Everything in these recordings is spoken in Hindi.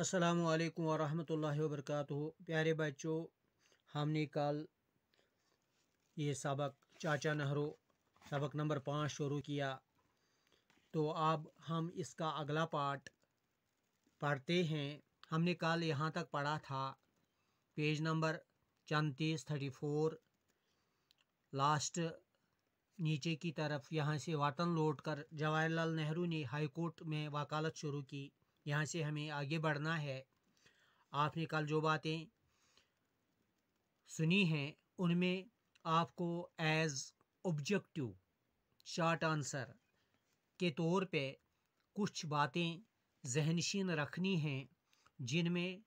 अस्सलाम वालेकुम वरहमतुल्लाहि वबरकातुहू प्यारे बच्चों हमने कल ये सबक चाचा नेहरू सबक नंबर पाँच शुरू किया तो अब हम इसका अगला पार्ट पढ़ते हैं हमने कल यहाँ तक पढ़ा था पेज नंबर चौंतीस थर्टी फोर लास्ट नीचे की तरफ यहाँ से वातन लौटकर जवाहरलाल नेहरू ने हाईकोर्ट में वकालत शुरू की यहाँ से हमें आगे बढ़ना है आपने कल जो बातें सुनी हैं उनमें आपको एज़ ऑब्जेक्टिव शार्ट आंसर के तौर पे कुछ बातें जहनशीन रखनी हैं जिनमें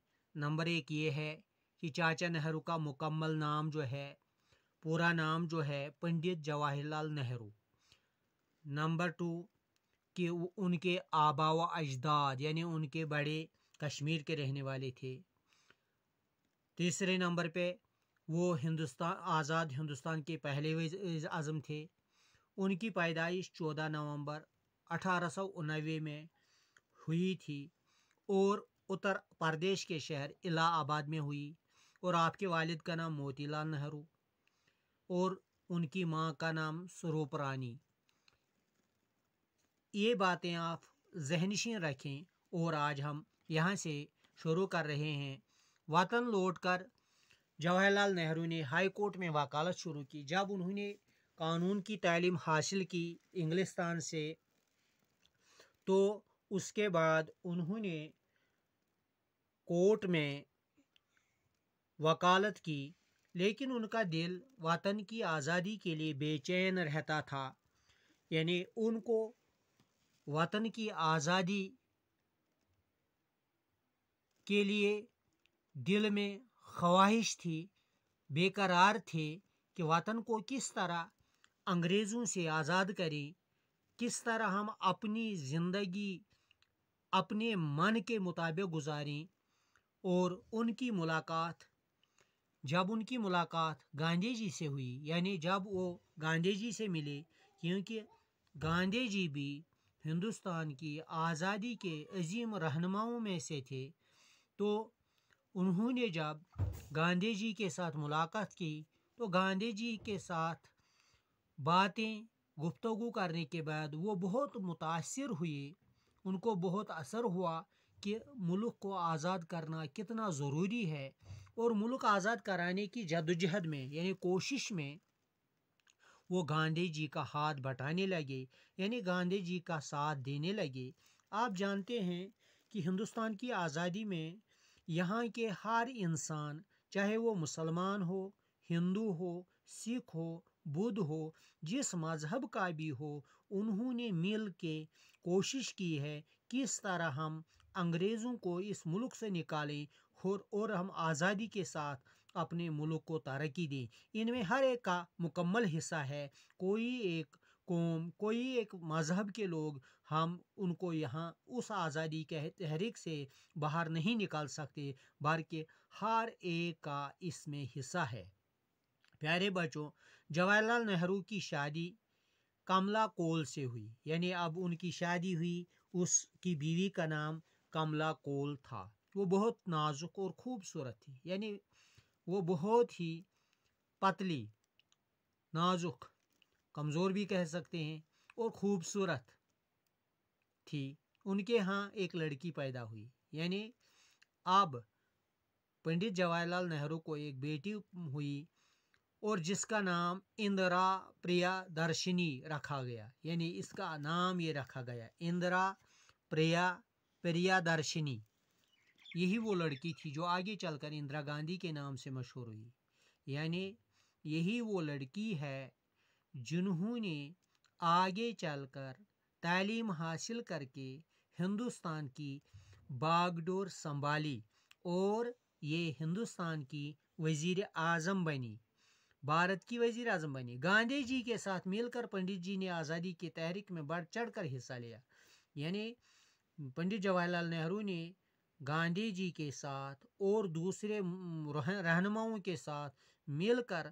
नंबर एक ये है कि चाचा नेहरू का मुकम्मल नाम जो है पूरा नाम जो है पंडित जवाहरलाल नेहरू नंबर टू कि उनके आबा व अजदाद यानी उनके बड़े कश्मीर के रहने वाले थे तीसरे नंबर पे वो हिंदुस्तान आज़ाद हिंदुस्तान के पहले आज़म थे उनकी पैदाइश चौदह नवंबर अठारह सौ उनावे में हुई थी और उत्तर प्रदेश के शहर इलाहाबाद में हुई और आपके वालिद का नाम मोतीलाल नेहरू और उनकी माँ का नाम स्वरूप रानी ये बातें आप जहनशीन रखें और आज हम यहाँ से शुरू कर रहे हैं वतन लौटकर जवाहरलाल नेहरू ने हाई कोर्ट में वकालत शुरू की जब उन्होंने कानून की तालीम हासिल की इंग्लिस्तान से तो उसके बाद उन्होंने कोर्ट में वकालत की लेकिन उनका दिल वतन की आज़ादी के लिए बेचैन रहता था यानी उनको वतन की आज़ादी के लिए दिल में ख्वाहिश थी बेकरार थे कि वतन को किस तरह अंग्रेज़ों से आज़ाद करें किस तरह हम अपनी ज़िंदगी अपने मन के मुताबिक गुजारें और उनकी मुलाकात जब उनकी मुलाकात गांधी जी से हुई यानी जब वो गांधी जी से मिले क्योंकि गांधी जी भी हिंदुस्तान की आज़ादी के अजीम रहनुमाओं में से थे तो उन्होंने जब गांधी जी के साथ मुलाकात की तो गांधी जी के साथ बातें गुफ्तु करने के बाद वो बहुत मुतासर हुए उनको बहुत असर हुआ कि मुल्क को आज़ाद करना कितना ज़रूरी है और मुल्क आज़ाद कराने की जदोजहद में यानी कोशिश में वो गांधी जी का हाथ बटाने लगे यानी गांधी जी का साथ देने लगे आप जानते हैं कि हिंदुस्तान की आज़ादी में यहाँ के हर इंसान चाहे वो मुसलमान हो हिंदू हो सिख हो बुद्ध हो जिस मज़हब का भी हो उन्होंने मिल के कोशिश की है किस तरह हम अंग्रेज़ों को इस मुल्क से निकालें और और हम आज़ादी के साथ अपने मुल्क को तरक्की दी इनमें हर एक का मुकम्मल हिस्सा है कोई एक कौम कोई एक मज़हब के लोग हम उनको यहाँ उस आज़ादी के तहरीक से बाहर नहीं निकाल सकते बल्कि हर एक का इसमें हिस्सा है प्यारे बच्चों जवाहरलाल नेहरू की शादी कमला कोल से हुई यानी अब उनकी शादी हुई उसकी बीवी का नाम कमला कोल था वो बहुत नाजुक और खूबसूरत थी यानी वो बहुत ही पतली नाजुक कमज़ोर भी कह सकते हैं और ख़ूबसूरत थी उनके यहाँ एक लड़की पैदा हुई यानी अब पंडित जवाहरलाल नेहरू को एक बेटी हुई और जिसका नाम इंदिरा प्रिया दर्शनी रखा गया यानी इसका नाम ये रखा गया इंदिरा प्रिया प्रिया दर्शनी यही वो लड़की थी जो आगे चलकर इंदिरा गांधी के नाम से मशहूर हुई यानी यही वो लड़की है जिन्होंने आगे चलकर तालीम हासिल करके हिंदुस्तान की बागडोर संभाली और ये हिंदुस्तान की वज़ी अज़म बनी भारत की वज़ी अजम बनी गांधी जी के साथ मिलकर पंडित जी ने आज़ादी की तहरीक में बढ़ चढ़ कर हिस्सा लिया यानी पंडित जवाहरलाल नेहरू ने गांधी जी के साथ और दूसरे रहनुमाओं के साथ मिलकर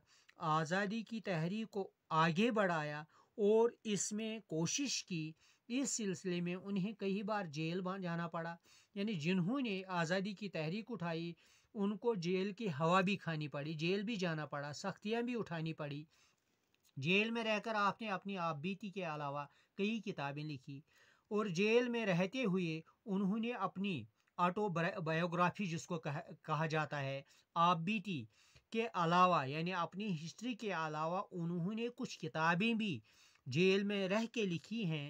आज़ादी की तहरीक को आगे बढ़ाया और इसमें कोशिश की इस सिलसिले में उन्हें कई बार जेल जाना पड़ा यानी जिन्होंने आज़ादी की तहरीक उठाई उनको जेल की हवा भी खानी पड़ी जेल भी जाना पड़ा सख्तियाँ भी उठानी पड़ी जेल में रहकर आपने अपनी आपबीती के अलावा कई किताबें लिखी और जेल में रहते हुए उन्होंने अपनी बायोग्राफी जिसको कहा कहा जाता है आबीटी के अलावा यानी अपनी हिस्ट्री के अलावा उन्होंने कुछ किताबें भी जेल में रह के लिखी हैं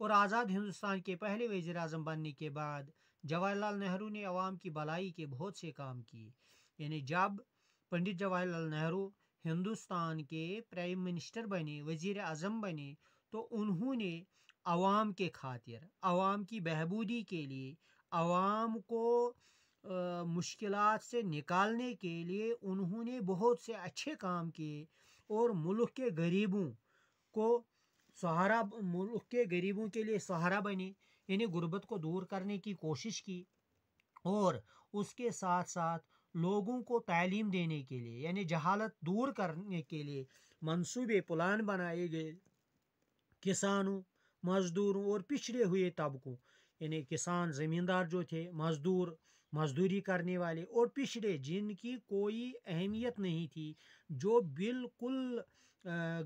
और आज़ाद हिंदुस्तान के पहले वज़ी अजम बनने के बाद जवाहरलाल नेहरू ने आवाम की भलाई के बहुत से काम किए यानी जब पंडित जवाहरलाल नेहरू हिंदुस्तान के प्राइम मिनिस्टर बने वज़ी अजम बने तो उन्होंने आवाम के खातिर आवाम की बहबूदी के लिए आवाम को मुश्किल से निकालने के लिए उन्होंने बहुत से अच्छे काम किए और मुल्क के गरीबों को सहारा मुल्क के गरीबों के लिए सहारा बने यानी गुर्बत को दूर करने की कोशिश की और उसके साथ साथ लोगों को तालीम देने के लिए यानी जहालत दूर करने के लिए मंसूबे प्लान बनाए गए किसानों मज़दूरों और पिछड़े हुए तबकों यानी किसान ज़मींदार जो थे मज़दूर मजदूरी करने वाले और पिछड़े जिनकी कोई अहमियत नहीं थी जो बिल्कुल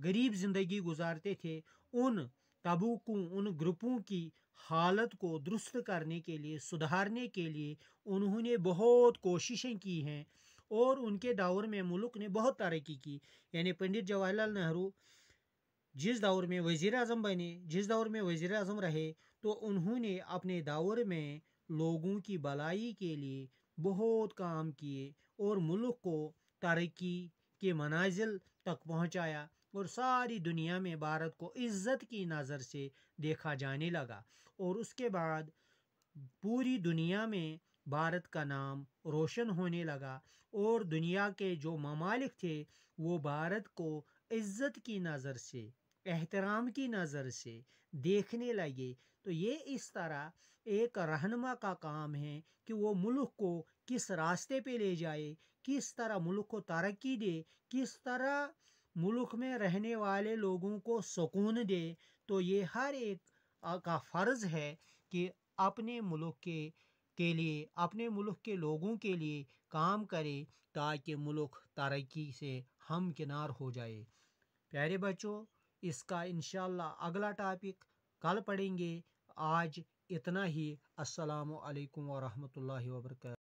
गरीब ज़िंदगी गुजारते थे उन तबूकों उन ग्रुपों की हालत को दुरुस्त करने के लिए सुधारने के लिए उन्होंने बहुत कोशिशें की हैं और उनके दौर में मुल्क ने बहुत तरक्की की यानी पंडित जवाहरलाल नेहरू जिस दौर में वज़ी अजम बने जिस दौर में वज़ी अजम रहे तो उन्होंने अपने दौर में लोगों की भलाई के लिए बहुत काम किए और मुल्क को तरक्की के मनाजिल तक पहुंचाया और सारी दुनिया में भारत को इज़्ज़त की नज़र से देखा जाने लगा और उसके बाद पूरी दुनिया में भारत का नाम रोशन होने लगा और दुनिया के जो ममालिक थे वो भारत को इज़्ज़त की नज़र से एहतराम की नज़र से देखने लगे तो ये इस तरह एक रहनमा का काम है कि वो मुल्क को किस रास्ते पे ले जाए किस तरह मुल्क को तरक्की दे किस तरह मुल्क में रहने वाले लोगों को सुकून दे तो ये हर एक का फ़र्ज़ है कि अपने मुल्क के के लिए अपने मुल्क के लोगों के लिए काम करे ताकि मुल्क तरक्की से हमकिनार हो जाए प्यारे बच्चों इसका इन अगला टॉपिक कल पढ़ेंगे आज इतना ही अस्सलाम वालेकुम व रहमतुल्लाहि व